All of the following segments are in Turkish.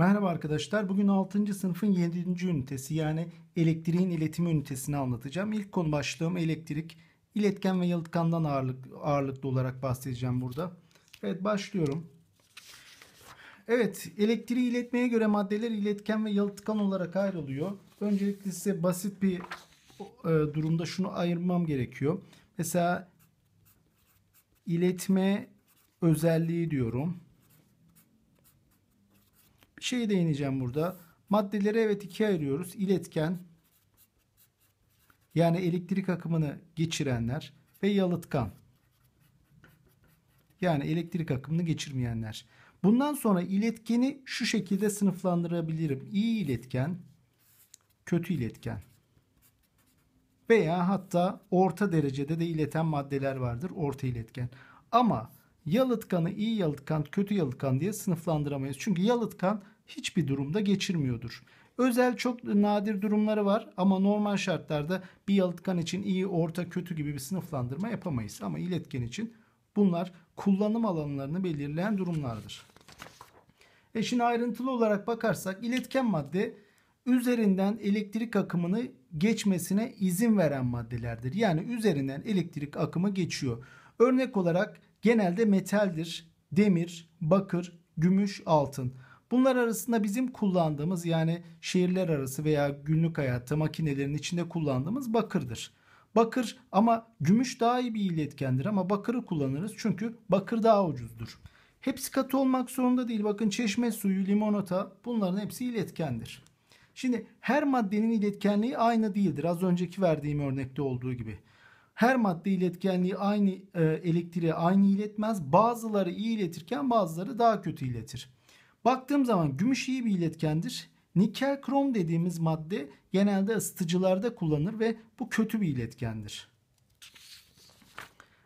Merhaba arkadaşlar. Bugün 6. sınıfın 7. ünitesi yani elektriğin iletimi ünitesini anlatacağım. İlk konu başlığım elektrik. iletken ve yalıtkandan ağırlık, ağırlıklı olarak bahsedeceğim burada. Evet başlıyorum. Evet elektriği iletmeye göre maddeler iletken ve yalıtkan olarak ayrılıyor. Öncelikle size basit bir e, durumda şunu ayırmam gerekiyor. Mesela iletme özelliği diyorum şeye değineceğim burada. Maddeleri evet ikiye ayırıyoruz. İletken yani elektrik akımını geçirenler ve yalıtkan yani elektrik akımını geçirmeyenler. Bundan sonra iletkeni şu şekilde sınıflandırabilirim. İyi iletken, kötü iletken veya hatta orta derecede de ileten maddeler vardır. Orta iletken. Ama yalıtkanı iyi yalıtkan, kötü yalıtkan diye sınıflandıramayız. Çünkü yalıtkan hiçbir durumda geçirmiyordur. Özel çok nadir durumları var ama normal şartlarda bir yalıtkan için iyi, orta, kötü gibi bir sınıflandırma yapamayız. Ama iletken için bunlar kullanım alanlarını belirleyen durumlardır. E şimdi ayrıntılı olarak bakarsak iletken madde üzerinden elektrik akımını geçmesine izin veren maddelerdir. Yani üzerinden elektrik akımı geçiyor. Örnek olarak genelde metaldir, demir, bakır, gümüş, altın. Bunlar arasında bizim kullandığımız yani şehirler arası veya günlük hayatta makinelerin içinde kullandığımız bakırdır. Bakır ama gümüş daha iyi bir iletkendir ama bakırı kullanırız çünkü bakır daha ucuzdur. Hepsi katı olmak zorunda değil. Bakın çeşme suyu, limonata bunların hepsi iletkendir. Şimdi her maddenin iletkenliği aynı değildir. Az önceki verdiğim örnekte olduğu gibi. Her madde iletkenliği aynı e, elektriğe aynı iletmez. Bazıları iyi iletirken bazıları daha kötü iletir. Baktığım zaman gümüş iyi bir iletkendir. Nikel krom dediğimiz madde genelde ısıtıcılarda kullanılır ve bu kötü bir iletkendir.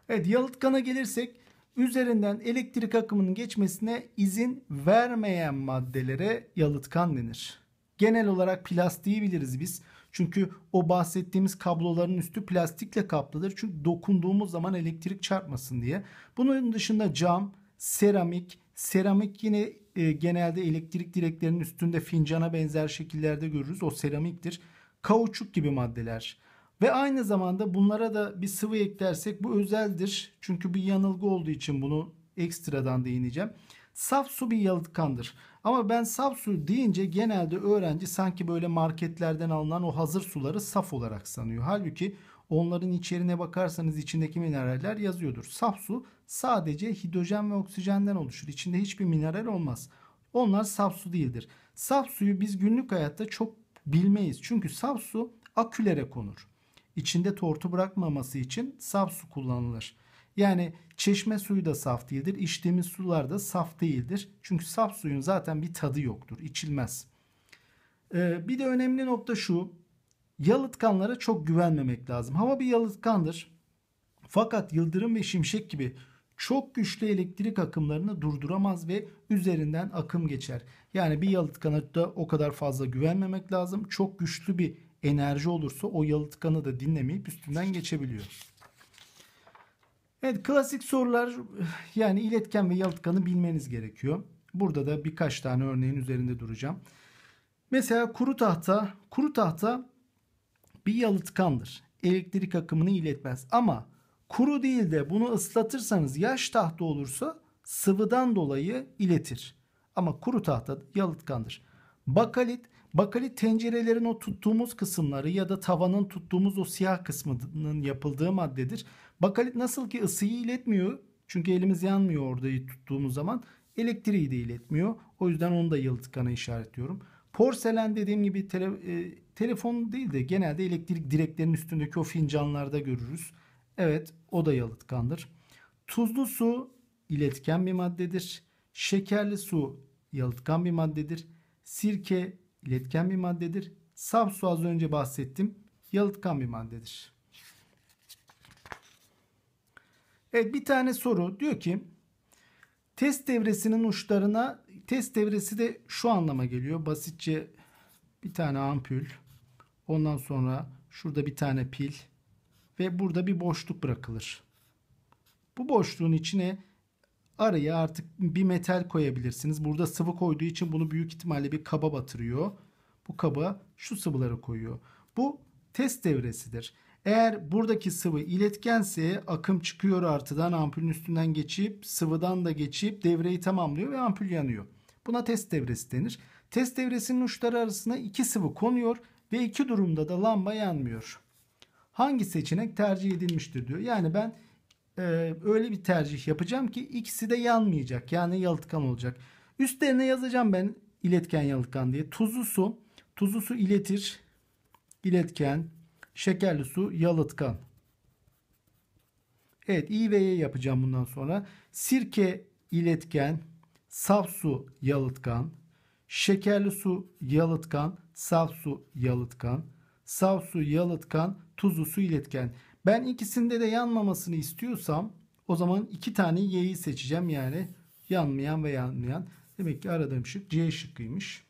Evet yalıtkana gelirsek üzerinden elektrik akımının geçmesine izin vermeyen maddelere yalıtkan denir. Genel olarak plastiği biliriz biz. Çünkü o bahsettiğimiz kabloların üstü plastikle kaplıdır. Çünkü dokunduğumuz zaman elektrik çarpmasın diye. Bunun dışında cam, seramik, seramik yine e, genelde elektrik direklerinin üstünde fincana benzer şekillerde görürüz. O seramiktir. Kauçuk gibi maddeler. Ve aynı zamanda bunlara da bir sıvı eklersek bu özeldir. Çünkü bir yanılgı olduğu için bunu ekstradan değineceğim. Saf su bir yalıtkandır. Ama ben saf su deyince genelde öğrenci sanki böyle marketlerden alınan o hazır suları saf olarak sanıyor. Halbuki Onların içerine bakarsanız içindeki mineraller yazıyordur. Saf su sadece hidrojen ve oksijenden oluşur. İçinde hiçbir mineral olmaz. Onlar saf su değildir. Saf suyu biz günlük hayatta çok bilmeyiz. Çünkü saf su akülere konur. İçinde tortu bırakmaması için saf su kullanılır. Yani çeşme suyu da saf değildir. İçtiğimiz sular da saf değildir. Çünkü saf suyun zaten bir tadı yoktur. İçilmez. Ee, bir de önemli nokta şu yalıtkanlara çok güvenmemek lazım. Hava bir yalıtkandır. Fakat yıldırım ve şimşek gibi çok güçlü elektrik akımlarını durduramaz ve üzerinden akım geçer. Yani bir yalıtkana da o kadar fazla güvenmemek lazım. Çok güçlü bir enerji olursa o yalıtkanı da dinlemeyip üstünden geçebiliyor. Evet klasik sorular yani iletken ve yalıtkanı bilmeniz gerekiyor. Burada da birkaç tane örneğin üzerinde duracağım. Mesela kuru tahta, kuru tahta bir yalıtkandır. Elektrik akımını iletmez. Ama kuru değil de bunu ıslatırsanız yaş tahta olursa sıvıdan dolayı iletir. Ama kuru tahta yalıtkandır. Bakalit, bakalit tencerelerin o tuttuğumuz kısımları ya da tavanın tuttuğumuz o siyah kısmının yapıldığı maddedir. Bakalit nasıl ki ısıyı iletmiyor çünkü elimiz yanmıyor orada tuttuğumuz zaman elektriği de iletmiyor. O yüzden onu da yalıtkana işaretliyorum. Porselen dediğim gibi tele, e, Telefon değil de genelde elektrik direklerinin üstündeki o fincanlarda görürüz. Evet o da yalıtkandır. Tuzlu su iletken bir maddedir. Şekerli su yalıtkan bir maddedir. Sirke iletken bir maddedir. Saf su az önce bahsettim. Yalıtkan bir maddedir. Evet bir tane soru diyor ki test devresinin uçlarına test devresi de şu anlama geliyor. Basitçe bir tane ampul Ondan sonra şurada bir tane pil ve burada bir boşluk bırakılır. Bu boşluğun içine araya artık bir metal koyabilirsiniz. Burada sıvı koyduğu için bunu büyük ihtimalle bir kaba batırıyor. Bu kaba şu sıvıları koyuyor. Bu test devresidir. Eğer buradaki sıvı iletkense akım çıkıyor artıdan ampulün üstünden geçip sıvıdan da geçip devreyi tamamlıyor ve ampul yanıyor. Buna test devresi denir. Test devresinin uçları arasına iki sıvı konuyor ve iki durumda da lamba yanmıyor. Hangi seçenek tercih edilmiştir diyor. Yani ben e, öyle bir tercih yapacağım ki ikisi de yanmayacak. Yani yalıtkan olacak. Üstlerine yazacağım ben iletken yalıtkan diye. Tuzlu su. Tuzlu su iletir. İletken. Şekerli su yalıtkan. Evet I ve Y yapacağım bundan sonra. Sirke iletken. Saf su yalıtkan. Şekerli su yalıtkan, saf su yalıtkan, saf su yalıtkan, tuzlu su iletken. Ben ikisinde de yanmamasını istiyorsam o zaman iki tane Y'yi seçeceğim yani yanmayan ve yanmayan. Demek ki aradığım şık C şıkkıymış.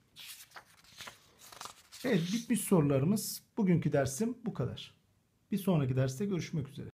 Evet bitmiş sorularımız. Bugünkü dersim bu kadar. Bir sonraki derste görüşmek üzere.